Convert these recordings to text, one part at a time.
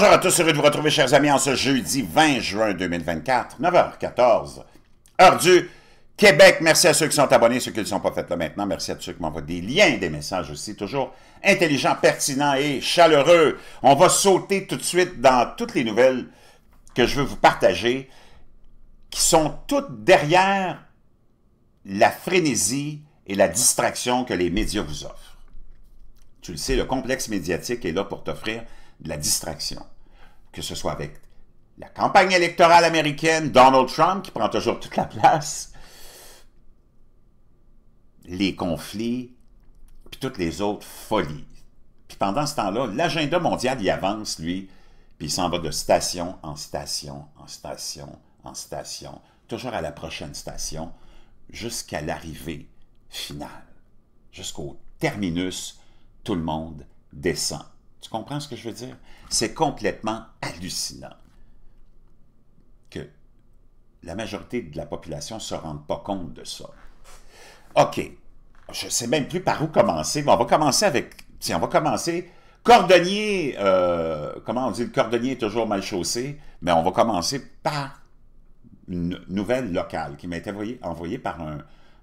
Bonjour à tous, heureux de vous retrouver, chers amis, en ce jeudi 20 juin 2024, 9h14, heure du Québec. Merci à ceux qui sont abonnés, ceux qui ne sont pas faits là maintenant. Merci à tous ceux qui m'envoient des liens, des messages aussi, toujours intelligents, pertinents et chaleureux. On va sauter tout de suite dans toutes les nouvelles que je veux vous partager, qui sont toutes derrière la frénésie et la distraction que les médias vous offrent. Tu le sais, le complexe médiatique est là pour t'offrir de la distraction. Que ce soit avec la campagne électorale américaine, Donald Trump qui prend toujours toute la place, les conflits, puis toutes les autres folies. Puis pendant ce temps-là, l'agenda mondial, y avance, lui, puis il s'en va de station en station, en station, en station, toujours à la prochaine station, jusqu'à l'arrivée finale. Jusqu'au terminus, tout le monde descend. Tu comprends ce que je veux dire? C'est complètement hallucinant que la majorité de la population ne se rende pas compte de ça. OK. Je ne sais même plus par où commencer, mais on va commencer avec... si on va commencer... Cordonnier, euh, comment on dit, le cordonnier est toujours mal chaussé, mais on va commencer par une nouvelle locale qui m'a été envoyée, par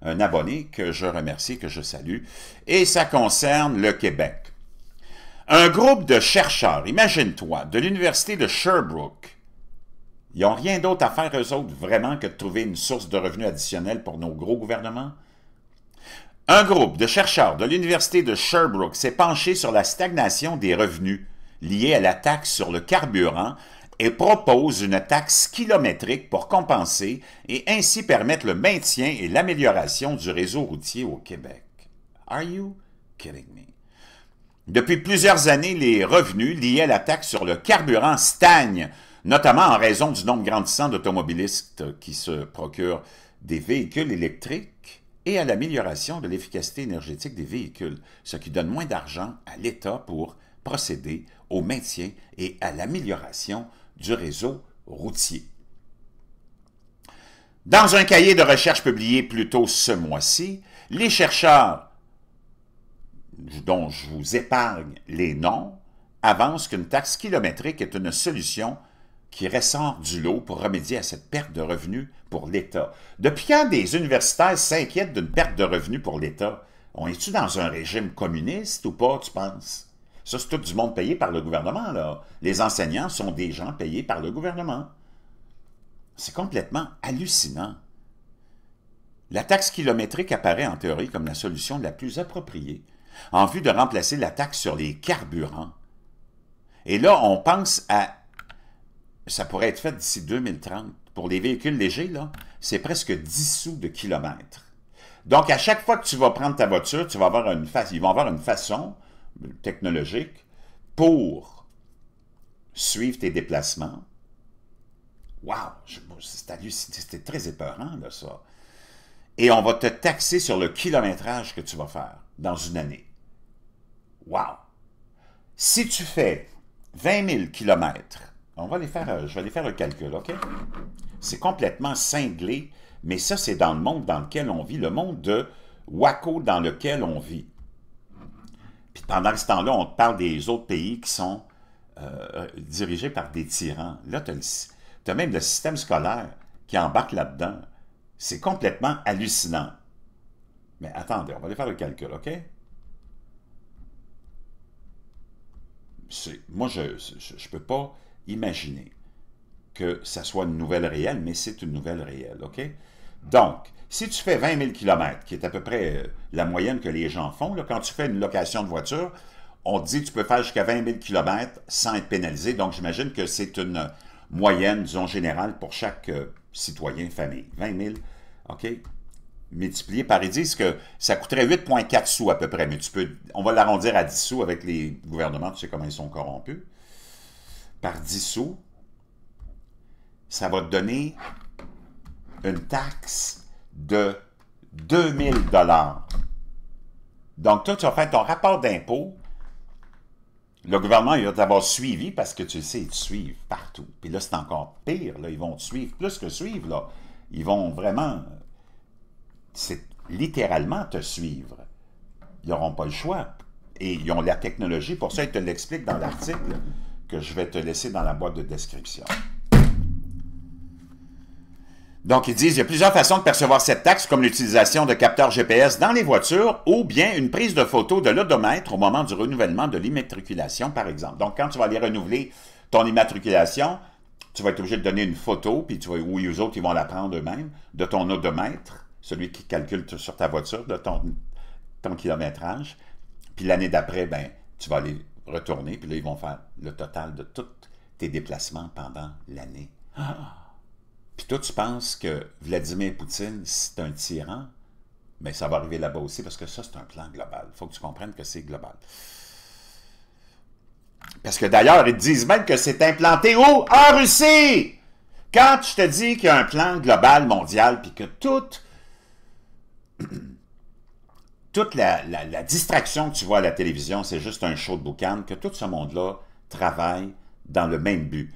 un abonné que je remercie, que je salue, et ça concerne le Québec. Un groupe de chercheurs, imagine-toi, de l'université de Sherbrooke, ils n'ont rien d'autre à faire eux autres vraiment que de trouver une source de revenus additionnels pour nos gros gouvernements. Un groupe de chercheurs de l'université de Sherbrooke s'est penché sur la stagnation des revenus liés à la taxe sur le carburant et propose une taxe kilométrique pour compenser et ainsi permettre le maintien et l'amélioration du réseau routier au Québec. Are you kidding me? Depuis plusieurs années, les revenus liés à la taxe sur le carburant stagnent, notamment en raison du nombre grandissant d'automobilistes qui se procurent des véhicules électriques et à l'amélioration de l'efficacité énergétique des véhicules, ce qui donne moins d'argent à l'État pour procéder au maintien et à l'amélioration du réseau routier. Dans un cahier de recherche publié plus tôt ce mois-ci, les chercheurs dont je vous épargne les noms, avance qu'une taxe kilométrique est une solution qui ressort du lot pour remédier à cette perte de revenus pour l'État. Depuis quand des universitaires s'inquiètent d'une perte de revenus pour l'État? On est-tu dans un régime communiste ou pas, tu penses? Ça, c'est tout du monde payé par le gouvernement, là. Les enseignants sont des gens payés par le gouvernement. C'est complètement hallucinant. La taxe kilométrique apparaît en théorie comme la solution la plus appropriée en vue de remplacer la taxe sur les carburants. Et là, on pense à... Ça pourrait être fait d'ici 2030. Pour les véhicules légers, là, c'est presque 10 sous de kilomètre. Donc, à chaque fois que tu vas prendre ta voiture, tu vas avoir une ils vont avoir une façon technologique pour suivre tes déplacements. Wow! C'était très épeurant, ça. Et on va te taxer sur le kilométrage que tu vas faire dans une année. Wow! Si tu fais 20 000 kilomètres, on va les faire, je vais aller faire le calcul, OK? C'est complètement cinglé, mais ça, c'est dans le monde dans lequel on vit, le monde de Waco dans lequel on vit. Puis pendant ce temps-là, on te parle des autres pays qui sont euh, euh, dirigés par des tyrans. Là, tu as, même le système scolaire qui embarque là-dedans. C'est complètement hallucinant. Mais attendez, on va aller faire le calcul, OK? moi, je ne peux pas imaginer que ça soit une nouvelle réelle, mais c'est une nouvelle réelle, OK? Donc, si tu fais 20 000 km, qui est à peu près euh, la moyenne que les gens font, quand tu fais une location de voiture, on dit que tu peux faire jusqu'à 20 000 km sans être pénalisé. Donc, j'imagine que c'est une moyenne, disons, générale pour chaque euh, citoyen, famille. 20 000, OK? multiplié par, 10, disent que ça coûterait 8,4 sous à peu près, mais tu peux, on va l'arrondir à 10 sous avec les gouvernements, tu sais comment ils sont corrompus. Par 10 sous, ça va te donner une taxe de 2000 dollars. Donc, toi, tu vas faire ton rapport d'impôt. Le gouvernement, il va t'avoir suivi parce que tu sais, ils te suivent partout. Puis là, c'est encore pire. Là. Ils vont te suivre plus que suivre. Là. Ils vont vraiment c'est littéralement te suivre. Ils n'auront pas le choix. Et ils ont la technologie pour ça. Ils te l'expliquent dans l'article que je vais te laisser dans la boîte de description. Donc, ils disent il y a plusieurs façons de percevoir cette taxe, comme l'utilisation de capteurs GPS dans les voitures ou bien une prise de photo de l'odomètre au moment du renouvellement de l'immatriculation, par exemple. Donc, quand tu vas aller renouveler ton immatriculation, tu vas être obligé de donner une photo, puis tu vas, ou les autres, ils vont la prendre eux-mêmes, de ton odomètre celui qui calcule sur ta voiture de ton, kilométrage. Puis l'année d'après, ben, tu vas aller retourner, puis là, ils vont faire le total de tous tes déplacements pendant l'année. Puis toi, tu penses que Vladimir Poutine, c'est un tyran, mais ça va arriver là-bas aussi, parce que ça, c'est un plan global. Il faut que tu comprennes que c'est global. Parce que d'ailleurs, ils disent même que c'est implanté où? En Russie! Quand je te dis qu'il y a un plan global mondial, puis que toutes toute la, distraction que tu vois à la télévision, c'est juste un show de boucan, que tout ce monde-là travaille dans le même but.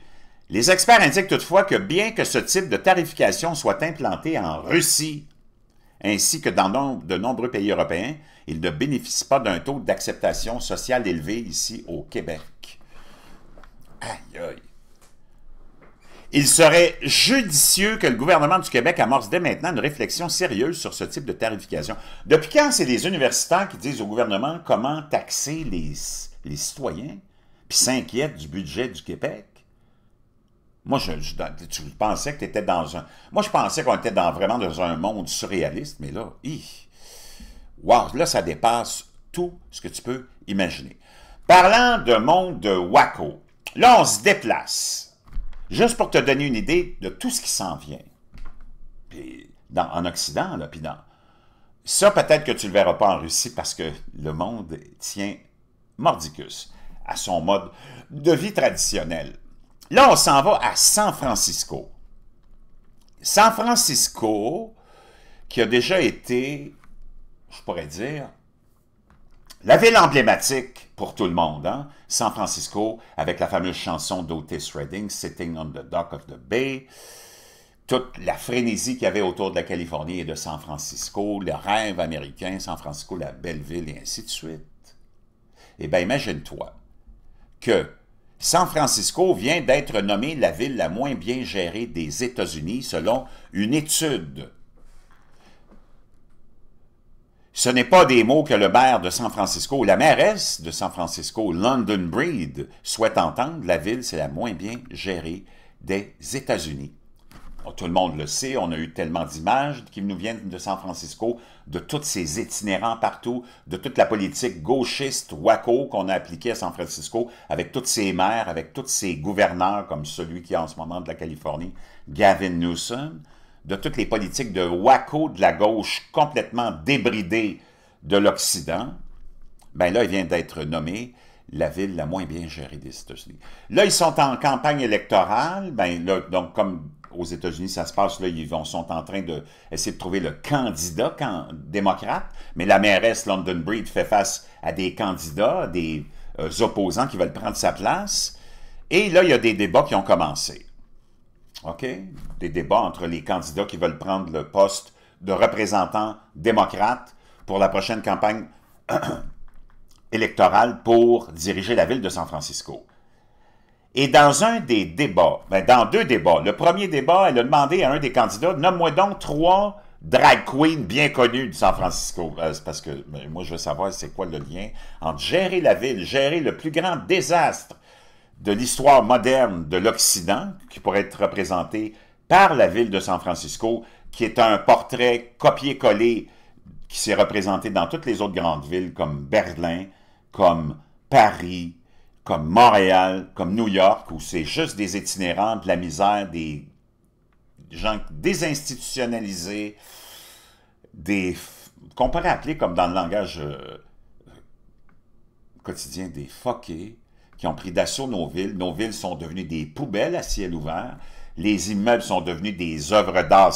Les experts indiquent toutefois que bien que ce type de tarification soit implanté en Russie, ainsi que dans de nombreux pays européens, il ne bénéficie pas d'un taux d'acceptation sociale élevé ici au Québec. Aïe aïe. Il serait judicieux que le gouvernement du Québec amorce dès maintenant une réflexion sérieuse sur ce type de tarification. Depuis quand c'est les universitaires qui disent au gouvernement comment taxer les, citoyens, puis s'inquiètent du budget du Québec? Moi, je, pensais que tu dans Moi, je pensais qu'on était dans, vraiment dans un monde surréaliste, mais là, là, ça dépasse tout ce que tu peux imaginer. Parlant de monde de Waco, là, on se déplace. Juste pour te donner une idée de tout ce qui s'en vient. Puis dans, en Occident, là, dans... Ça, peut-être que tu ne le verras pas en Russie parce que le monde tient mordicus à son mode de vie traditionnel. Là, on s'en va à San Francisco. San Francisco, qui a déjà été, je pourrais dire, la ville emblématique pour tout le monde. Hein. San Francisco, avec la fameuse chanson d'Otis Redding, Sitting on the Dock of the Bay, toute la frénésie qu'il y avait autour de la Californie et de San Francisco, le rêve américain, San Francisco, la belle ville, et ainsi de suite. Eh bien, imagine-toi que San Francisco vient d'être nommée la ville la moins bien gérée des États-Unis selon une étude ce n'est pas des mots que le maire de San Francisco ou la mairesse de San Francisco, London Breed, souhaite entendre. La ville, c'est la moins bien gérée des États-Unis. tout le monde le sait, on a eu tellement d'images qui nous viennent de San Francisco, de tous ces itinérants partout, de toute la politique gauchiste, waco qu'on a appliquée à San Francisco, avec toutes ces maires, avec tous ces gouverneurs, comme celui qui est en ce moment de la Californie, Gavin Newsom de toutes les politiques de waco de la gauche complètement débridée de l'Occident, ben là, il vient d'être nommé la ville la moins bien gérée des États-Unis. Là, ils sont en campagne électorale, ben là, donc comme aux États-Unis, ça se passe, là, ils vont, sont en train d'essayer de, de trouver le candidat démocrate, mais la mairesse London Breed fait face à des candidats, des euh, opposants qui veulent prendre sa place, et là, il y a des débats qui ont commencé. OK? Des débats entre les candidats qui veulent prendre le poste de représentant démocrate pour la prochaine campagne électorale pour diriger la ville de San Francisco. Et dans un des débats, ben, dans deux débats, le premier débat, elle a demandé à un des candidats, nomme-moi donc trois drag queens bien connues de San Francisco. Euh, parce que ben, moi, je veux savoir c'est quoi le lien entre gérer la ville, gérer le plus grand désastre de l'histoire moderne de l'Occident, qui pourrait être représentée par la ville de San Francisco, qui est un portrait copié-collé qui s'est représenté dans toutes les autres grandes villes comme Berlin, comme Paris, comme Montréal, comme New York, où c'est juste des itinérants, de la misère, des gens désinstitutionnalisés, des qu'on pourrait appeler comme dans le langage euh, quotidien des fuckés, qui ont pris d'assaut nos villes. Nos villes sont devenues des poubelles à ciel ouvert. Les immeubles sont devenus des œuvres d'art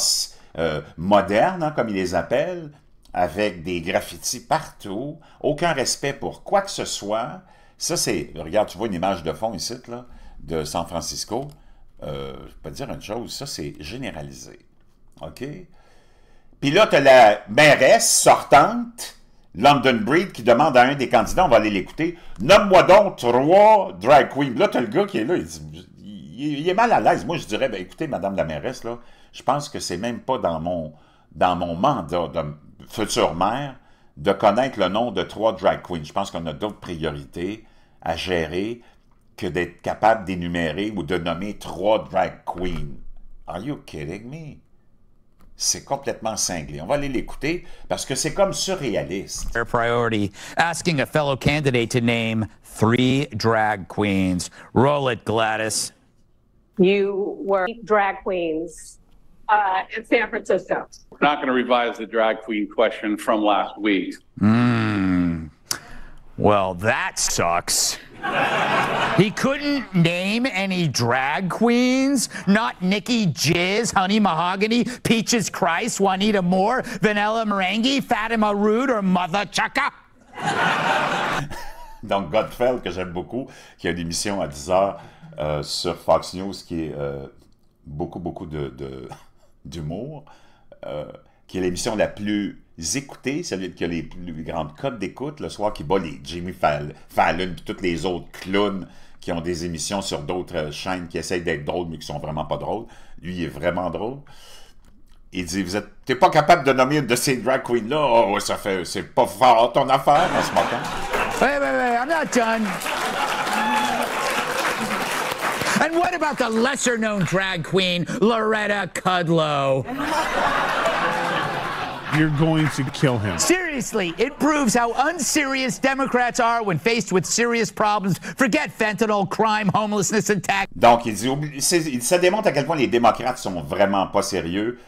euh, modernes, hein, comme ils les appellent, avec des graffitis partout, aucun respect pour quoi que ce soit. Ça, c'est... Regarde, tu vois une image de fond ici, là, de San Francisco. Euh, je peux te dire une chose, ça, c'est généralisé. OK? Puis là, tu as la mairesse sortante London Breed qui demande à un des candidats, on va aller l'écouter, nomme-moi donc trois drag queens. Là, as le gars qui est là, il, est mal à l'aise. Moi, je dirais, ben, écoutez, madame la mairesse, là, je pense que c'est même pas dans mon, dans mon mandat de future maire de connaître le nom de trois drag queens. Je pense qu'on a d'autres priorités à gérer que d'être capable d'énumérer ou de nommer trois drag queens. Are you kidding me? C'est complètement cinglé. On va aller l'écouter parce que c'est comme surréaliste. Priority, asking a fellow candidate to name three drag queens. Roll it, Gladys. You were drag queens uh, in San Francisco. We're not going to revise the drag queen question from last week. Mm. Well, that sucks. He couldn't name any drag queens, not Nikki Jizz, Honey Mahogany, Peaches Christ, Juanita Moore, Vanilla Merengue, Fatima Rude or Mother Chaka. Donc, Godfeld, que j'aime beaucoup, qui a une émission à 10 heures euh, sur Fox News, qui est euh, beaucoup, beaucoup d'humour. De, de, euh, qui est l'émission la plus écoutée, celle qui a les plus grandes codes d'écoute, le soir qui bat les Jimmy Fall Fallon et toutes les autres clowns qui ont des émissions sur d'autres chaînes qui essayent d'être drôles mais qui sont vraiment pas drôles. Lui, il est vraiment drôle. Il dit, vous êtes, t'es pas capable de nommer une de ces drag queens-là? Oh, ça fait, c'est pas fort ton affaire, en ce moment. »« Hey, hey, hey, I'm not done. And what about the lesser known drag queen, Loretta Kudlow? You're going to kill him. Seriously, it proves how unserious Democrats are when faced with serious problems. Forget fentanyl, crime, homelessness and tax. Donc, il dit, ça démontre à quel point les démocrates sont vraiment pas sérieux.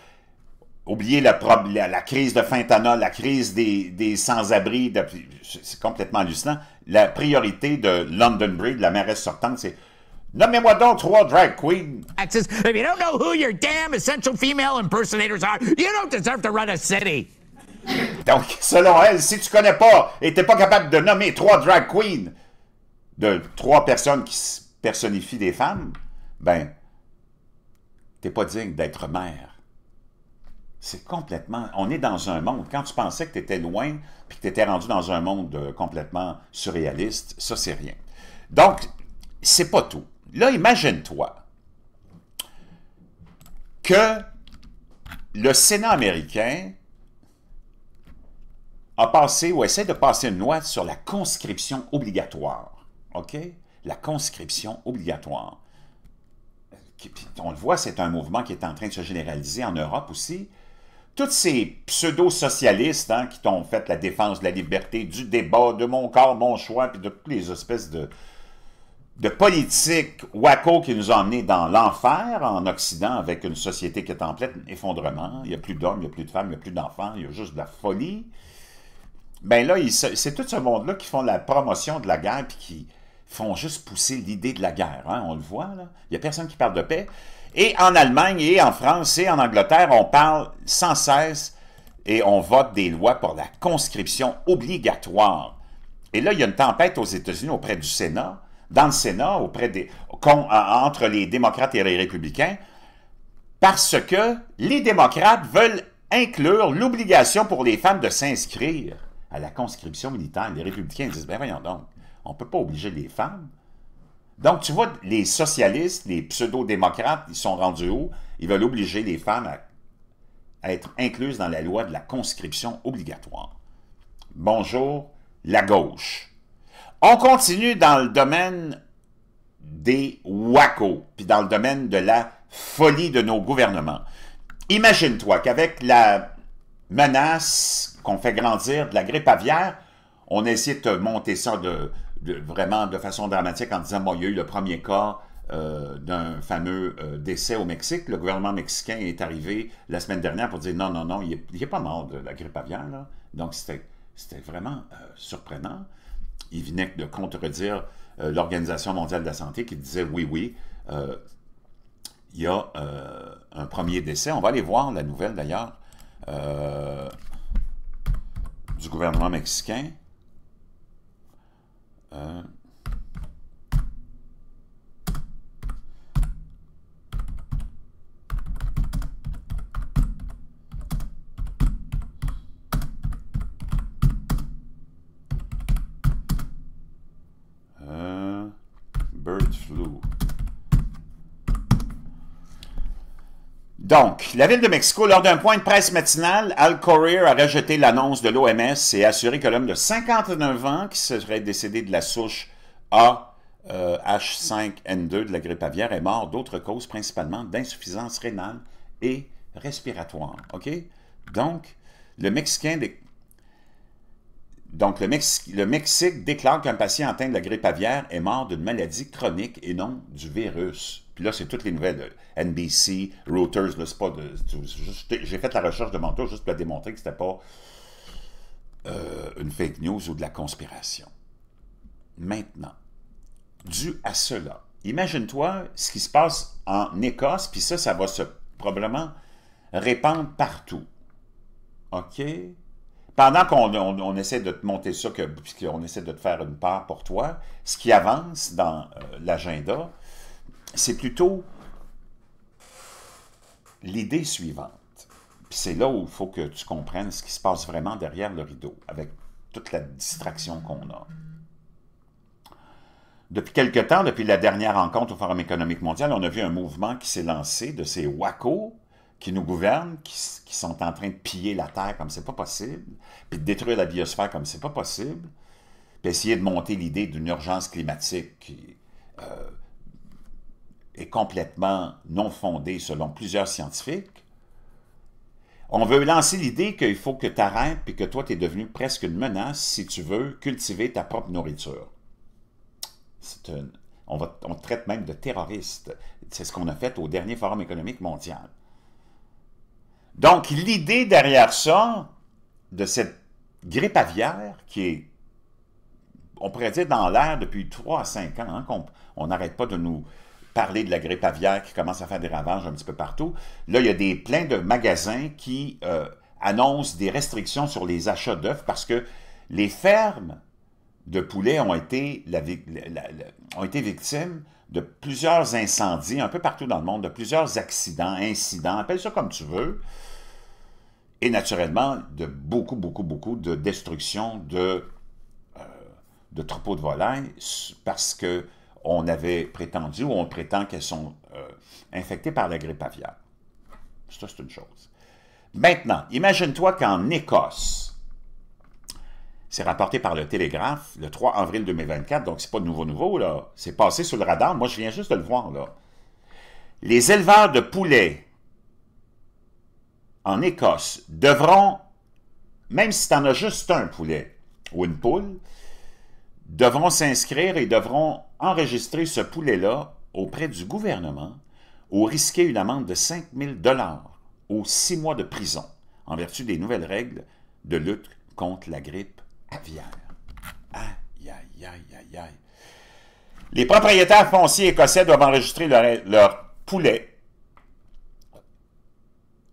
Oubliez la, la, la crise de fentanyl, la crise des, des sans-abri, de, c'est complètement hallucinant. La priorité de London Bridge, la mairesse sortante, c'est Nommez-moi donc trois drag queens. don't know who your damn essential female impersonators are, you don't deserve to run a city. Donc, selon elle, si tu ne connais pas et tu n'es pas capable de nommer trois drag queens de trois personnes qui personnifient des femmes, ben, t'es pas digne d'être mère. C'est complètement... On est dans un monde... Quand tu pensais que tu étais loin, puis que tu étais rendu dans un monde euh, complètement surréaliste, ça, c'est rien. Donc, c'est pas tout là, imagine-toi que le Sénat américain a passé ou essaie de passer une loi sur la conscription obligatoire. OK? La conscription obligatoire. On le voit, c'est un mouvement qui est en train de se généraliser en Europe aussi. Toutes ces pseudo-socialistes hein, qui t'ont fait la défense de la liberté, du débat, de mon corps, mon choix, puis de toutes les espèces de, de politique Waco qui nous a emmenés dans l'enfer en Occident avec une société qui est en plein effondrement. Il n'y a plus d'hommes, il n'y a plus de femmes, il n'y a plus d'enfants, il y a juste de la folie. Ben là, c'est tout ce monde-là qui font la promotion de la guerre puis qui font juste pousser l'idée de la guerre. Hein, on le voit, là. Il n'y a personne qui parle de paix. Et en Allemagne et en France et en Angleterre, on parle sans cesse et on vote des lois pour la conscription obligatoire. Et là, il y a une tempête aux États-Unis auprès du Sénat dans le Sénat auprès des, entre les démocrates et les républicains parce que les démocrates veulent inclure l'obligation pour les femmes de s'inscrire à la conscription militaire. Les républicains disent, ben voyons donc, on ne peut pas obliger les femmes. Donc, tu vois, les socialistes, les pseudo-démocrates, ils sont rendus où? Ils veulent obliger les femmes à, être incluses dans la loi de la conscription obligatoire. Bonjour, la gauche. On continue dans le domaine des WACO, puis dans le domaine de la folie de nos gouvernements. Imagine-toi qu'avec la menace qu'on fait grandir de la grippe aviaire, on essaie de monter ça de, vraiment de façon dramatique en disant, bon, il y a eu le premier cas euh, d'un fameux euh, décès au Mexique. Le gouvernement mexicain est arrivé la semaine dernière pour dire non, non, non, il n'est pas mort de la grippe aviaire. Là. Donc, c'était vraiment euh, surprenant il venait de contredire euh, l'Organisation mondiale de la santé qui disait oui, oui, euh, il y a euh, un premier décès. On va aller voir la nouvelle d'ailleurs du gouvernement mexicain. Donc, la Ville de Mexico, lors d'un point de presse matinal, Al Correa a rejeté l'annonce de l'OMS et a assuré que l'homme de 59 ans qui serait décédé de la souche A H5N2 euh, de la grippe aviaire est mort d'autres causes, principalement d'insuffisance rénale et respiratoire. OK? Donc, le Mexicain... le Mexique déclare qu'un patient atteint de la grippe aviaire est mort d'une maladie chronique et non du virus. Puis là, c'est toutes les nouvelles NBC, Reuters, c'est pas de. J'ai fait la recherche de Manteau juste pour démontrer que c'était pas euh, une fake news ou de la conspiration. Maintenant, dû à cela, imagine-toi ce qui se passe en Écosse, puis ça, ça va se probablement répandre partout. OK? Pendant qu'on essaie de te monter ça, puisqu'on essaie de te faire une part pour toi, ce qui avance dans euh, l'agenda, c'est plutôt l'idée suivante. c'est là où il faut que tu comprennes ce qui se passe vraiment derrière le rideau, avec toute la distraction qu'on a. Depuis quelque temps, depuis la dernière rencontre au Forum économique mondial, on a vu un mouvement qui s'est lancé de ces WACO qui nous gouvernent, qui, sont en train de piller la Terre comme c'est pas possible, puis de détruire la biosphère comme c'est pas possible, puis essayer de monter l'idée d'une urgence climatique qui, euh, est complètement non fondée selon plusieurs scientifiques, on veut lancer l'idée qu'il faut que tu arrêtes et que toi, tu es devenu presque une menace si tu veux cultiver ta propre nourriture. C'est on, va, on traite même de terroriste. C'est ce qu'on a fait au dernier Forum économique mondial. Donc, l'idée derrière ça, de cette grippe aviaire qui est, on pourrait dire, dans l'air depuis 3 à 5 ans, hein, on qu'on n'arrête pas de nous, parler de la grippe aviaire qui commence à faire des ravages un petit peu partout. Là, il y a des, pleins de magasins qui euh, annoncent des restrictions sur les achats d'œufs parce que les fermes de poulet ont été, ont été victimes de plusieurs incendies un peu partout dans le monde, de plusieurs accidents, incidents, appelle ça comme tu veux, et naturellement de beaucoup, beaucoup, beaucoup de destruction de, euh, de troupeaux de volailles parce que on avait prétendu ou on prétend qu'elles sont euh, infectées par la grippe aviaire. Ça, c'est une chose. Maintenant, imagine-toi qu'en Écosse, c'est rapporté par le Télégraphe le 3 avril 2024, donc c'est pas nouveau-nouveau, là. C'est passé sur le radar, moi je viens juste de le voir, là. Les éleveurs de poulets en Écosse devront, même si tu en as juste un poulet ou une poule, devront s'inscrire et devront enregistrer ce poulet-là auprès du gouvernement ou risquer une amende de 5 000 ou six mois de prison en vertu des nouvelles règles de lutte contre la grippe aviaire. Aïe, aïe, aïe, aïe, aïe. Les propriétaires fonciers écossais doivent enregistrer leur, leur poulet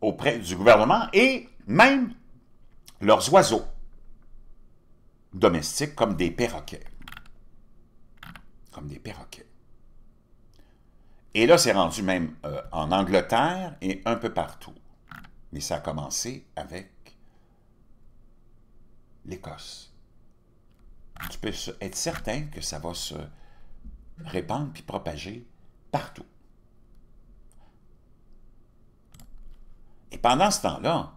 auprès du gouvernement et même leurs oiseaux domestiques comme des perroquets. Comme des perroquets. Et là, c'est rendu même euh, en Angleterre et un peu partout. Mais ça a commencé avec l'Écosse. Tu peux être certain que ça va se répandre puis propager partout. Et pendant ce temps-là,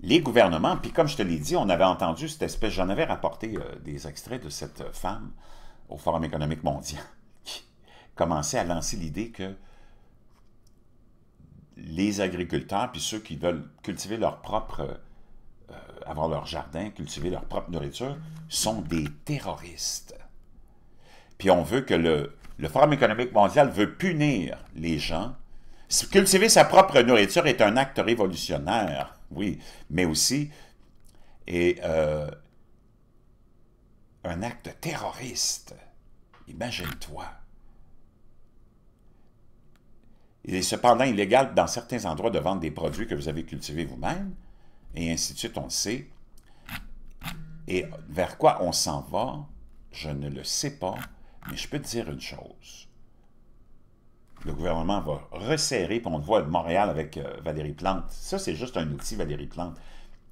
les gouvernements, puis comme je te l'ai dit, on avait entendu cette espèce, j'en avais rapporté euh, des extraits de cette femme au Forum économique mondial, qui commençait à lancer l'idée que les agriculteurs, puis ceux qui veulent cultiver leur propre, euh, avoir leur jardin, cultiver leur propre nourriture, sont des terroristes. Puis on veut que le, le Forum économique mondial veut punir les gens. Cultiver sa propre nourriture est un acte révolutionnaire oui, mais aussi et, euh, un acte terroriste. Imagine-toi. Il est cependant illégal dans certains endroits de vendre des produits que vous avez cultivés vous-même, et ainsi de suite, on le sait. Et vers quoi on s'en va, je ne le sais pas, mais je peux te dire une chose le gouvernement va resserrer, puis on le voit de Montréal avec euh, Valérie Plante. Ça, c'est juste un outil, Valérie Plante.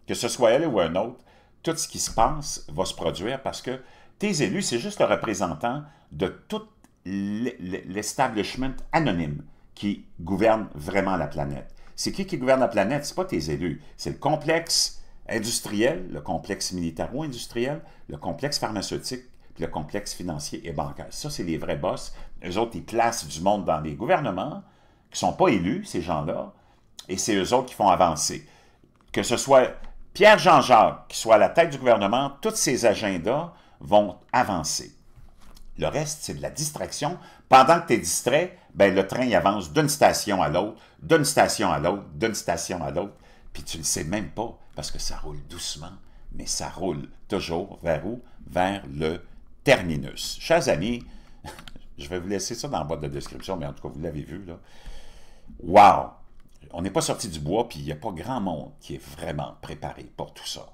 Que ce soit elle ou un autre, tout ce qui se passe va se produire parce que tes élus, c'est juste le représentant de tout l'establishment anonyme qui gouverne vraiment la planète. C'est qui qui gouverne la planète? C'est pas tes élus. C'est le complexe industriel, le complexe militaro-industriel, le complexe pharmaceutique, le complexe financier et bancaire. Ça, c'est les vrais boss. Eux autres, ils placent du monde dans les gouvernements qui ne sont pas élus, ces gens-là, et c'est eux autres qui font avancer. Que ce soit Pierre Jean-Jacques qui soit à la tête du gouvernement, tous ces agendas vont avancer. Le reste, c'est de la distraction. Pendant que tu es distrait, ben, le train avance d'une station à l'autre, d'une station à l'autre, d'une station à l'autre, puis tu ne le sais même pas parce que ça roule doucement, mais ça roule toujours vers où? Vers le terminus. Chers amis, je vais vous laisser ça dans la boîte de description, mais en tout cas, vous l'avez vu, là. Wow! On n'est pas sorti du bois, puis il n'y a pas grand monde qui est vraiment préparé pour tout ça.